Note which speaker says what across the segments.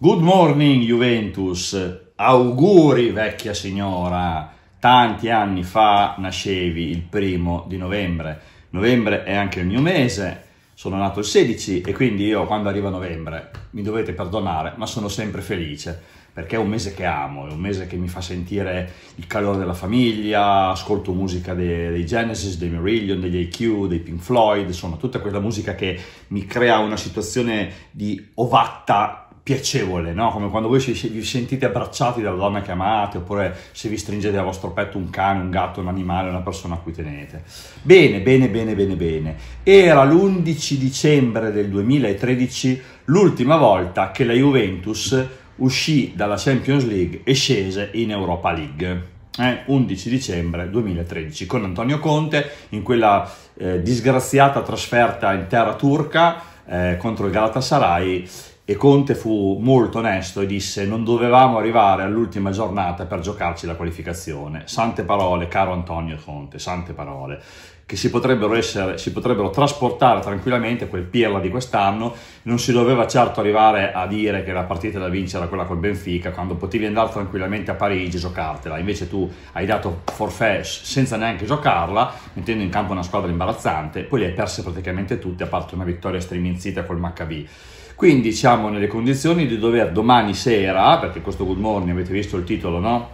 Speaker 1: Good morning Juventus, auguri vecchia signora, tanti anni fa nascevi il primo di novembre, novembre è anche il mio mese, sono nato il 16 e quindi io quando arriva novembre mi dovete perdonare, ma sono sempre felice perché è un mese che amo, è un mese che mi fa sentire il calore della famiglia, ascolto musica dei, dei Genesis, dei Merillion, degli AQ, dei Pink Floyd, insomma tutta quella musica che mi crea una situazione di ovatta piacevole, no? come quando voi vi sentite abbracciati dalla donna che amate, oppure se vi stringete al vostro petto un cane, un gatto, un animale, una persona a cui tenete. Bene, bene, bene, bene, bene. Era l'11 dicembre del 2013 l'ultima volta che la Juventus uscì dalla Champions League e scese in Europa League. Eh, 11 dicembre 2013 con Antonio Conte in quella eh, disgraziata trasferta in terra turca eh, contro il Galatasaray e Conte fu molto onesto e disse non dovevamo arrivare all'ultima giornata per giocarci la qualificazione. Sante parole, caro Antonio Conte, sante parole, che si potrebbero, essere, si potrebbero trasportare tranquillamente quel pirla di quest'anno. Non si doveva certo arrivare a dire che la partita da vincere era quella col Benfica, quando potevi andare tranquillamente a Parigi e giocartela. Invece tu hai dato forfè senza neanche giocarla, mettendo in campo una squadra imbarazzante, poi le hai perse praticamente tutte, a parte una vittoria striminzita col Maccabi. Quindi siamo nelle condizioni di dover domani sera, perché questo good morning avete visto il titolo, no?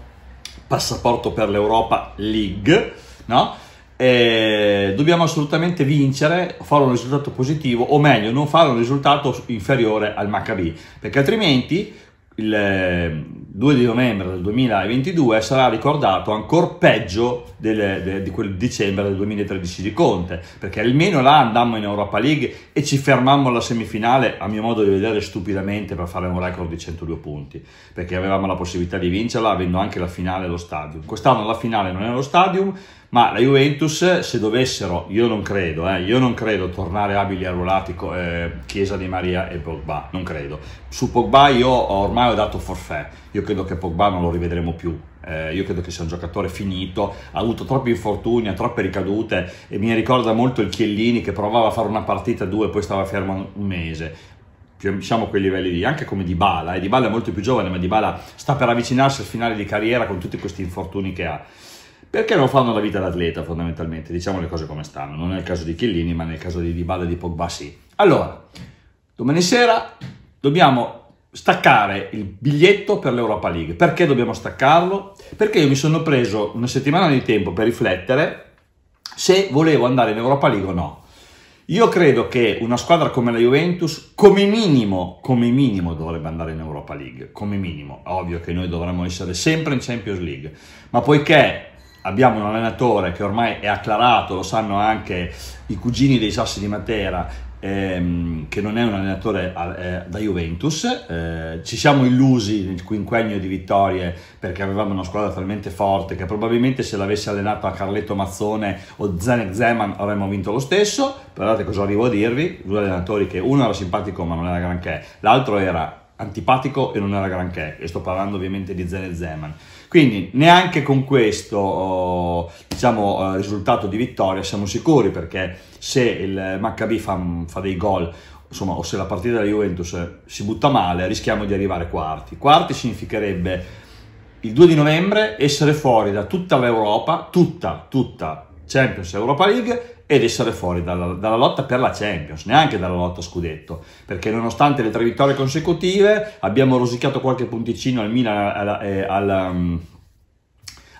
Speaker 1: Passaporto per l'Europa League, no? E dobbiamo assolutamente vincere, fare un risultato positivo, o meglio, non fare un risultato inferiore al Maccabi, perché altrimenti il, 2 di novembre del 2022 sarà ricordato ancora peggio del, de, di quel dicembre del 2013 di Conte, perché almeno là andammo in Europa League e ci fermammo alla semifinale, a mio modo di vedere stupidamente, per fare un record di 102 punti, perché avevamo la possibilità di vincerla avendo anche la finale allo stadio. Quest'anno la finale non è allo stadio, ma la Juventus se dovessero, io non credo, eh, io non credo tornare abili a Rulati, eh, Chiesa di Maria e Pogba, non credo. Su Pogba io ormai ho dato forfè, io credo che Pogba non lo rivedremo più, eh, io credo che sia un giocatore finito, ha avuto troppi infortuni, ha troppe ricadute e mi ricorda molto il Chiellini che provava a fare una partita due poi stava fermo un mese Siamo a quei livelli lì, anche come Di Bala, e eh, Di Bala è molto più giovane, ma Di Bala sta per avvicinarsi al finale di carriera con tutti questi infortuni che ha perché non fanno la vita d'atleta fondamentalmente, diciamo le cose come stanno, non nel caso di Chiellini, ma nel caso di Dybala e di Pogba sì. Allora, domani sera dobbiamo staccare il biglietto per l'Europa League. Perché dobbiamo staccarlo? Perché io mi sono preso una settimana di tempo per riflettere se volevo andare in Europa League o no. Io credo che una squadra come la Juventus, come minimo, come minimo dovrebbe andare in Europa League, come minimo. Ovvio che noi dovremmo essere sempre in Champions League, ma poiché abbiamo un allenatore che ormai è acclarato, lo sanno anche i cugini dei Sassi di Matera, ehm, che non è un allenatore eh, da Juventus. Eh, ci siamo illusi nel quinquennio di vittorie perché avevamo una squadra talmente forte che probabilmente se l'avesse allenato a Carletto Mazzone o Zenek Zeman avremmo vinto lo stesso. Guardate cosa arrivo a dirvi, due allenatori che uno era simpatico ma non era granché, l'altro era antipatico e non era granché, e sto parlando ovviamente di Zen e Zeman. Quindi neanche con questo oh, diciamo, eh, risultato di vittoria siamo sicuri perché se il Maccabi fa, fa dei gol insomma, o se la partita della Juventus si butta male rischiamo di arrivare quarti. Quarti significherebbe il 2 di novembre essere fuori da tutta l'Europa, tutta, tutta Champions Europa League ed essere fuori dalla, dalla, lotta per la Champions, neanche dalla lotta scudetto, perché nonostante le tre vittorie consecutive abbiamo rosicchiato qualche punticino al Milan, alla, eh, um,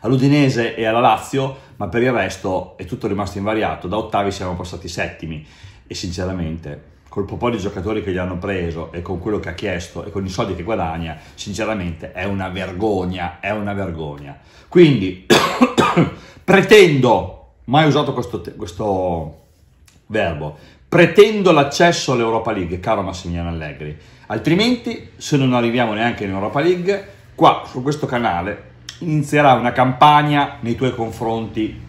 Speaker 1: all'Udinese e alla Lazio, ma per il resto è tutto rimasto invariato, da ottavi siamo passati settimi e sinceramente col po' di giocatori che gli hanno preso e con quello che ha chiesto e con i soldi che guadagna, sinceramente è una vergogna, è una vergogna. Quindi pretendo mai usato questo, questo verbo. Pretendo l'accesso all'Europa League, caro Massimiliano Allegri. Altrimenti, se non arriviamo neanche in Europa League, qua su questo canale inizierà una campagna nei tuoi confronti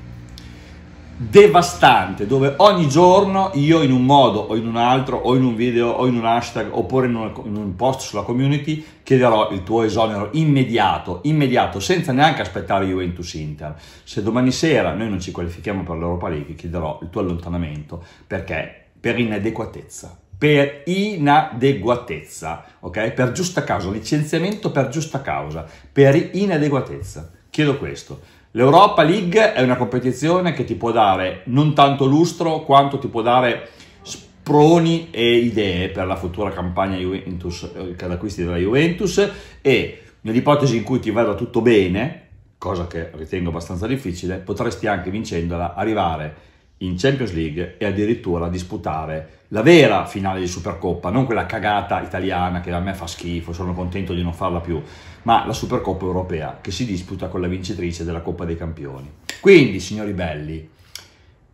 Speaker 1: devastante dove ogni giorno io in un modo o in un altro o in un video o in un hashtag oppure in un, in un post sulla community chiederò il tuo esonero immediato, immediato, senza neanche aspettare Juventus Inter. Se domani sera noi non ci qualifichiamo per l'Europa League chiederò il tuo allontanamento perché per inadeguatezza per inadeguatezza, ok? Per giusta causa, licenziamento per giusta causa, per inadeguatezza. Chiedo questo. L'Europa League è una competizione che ti può dare non tanto lustro quanto ti può dare sproni e idee per la futura campagna Juventus, eh, d'acquisti della Juventus e nell'ipotesi in cui ti vada tutto bene, cosa che ritengo abbastanza difficile, potresti anche vincendola arrivare in Champions League e addirittura disputare la vera finale di Supercoppa, non quella cagata italiana che a me fa schifo, sono contento di non farla più, ma la Supercoppa europea che si disputa con la vincitrice della Coppa dei Campioni. Quindi, signori belli,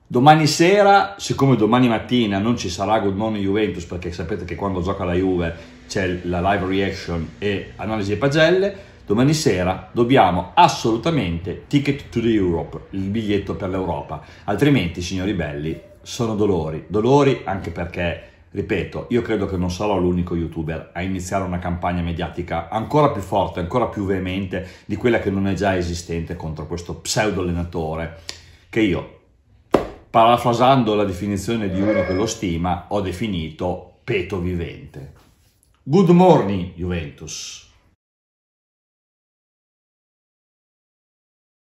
Speaker 1: domani sera, siccome domani mattina non ci sarà Good Morning Juventus perché sapete che quando gioca la Juve c'è la live reaction e analisi e pagelle, Domani sera dobbiamo assolutamente Ticket to the Europe, il biglietto per l'Europa, altrimenti, signori belli, sono dolori. Dolori anche perché, ripeto, io credo che non sarò l'unico youtuber a iniziare una campagna mediatica ancora più forte, ancora più veemente di quella che non è già esistente contro questo pseudo allenatore che io, parafrasando la definizione di uno che lo stima, ho definito peto vivente. Good morning, Juventus.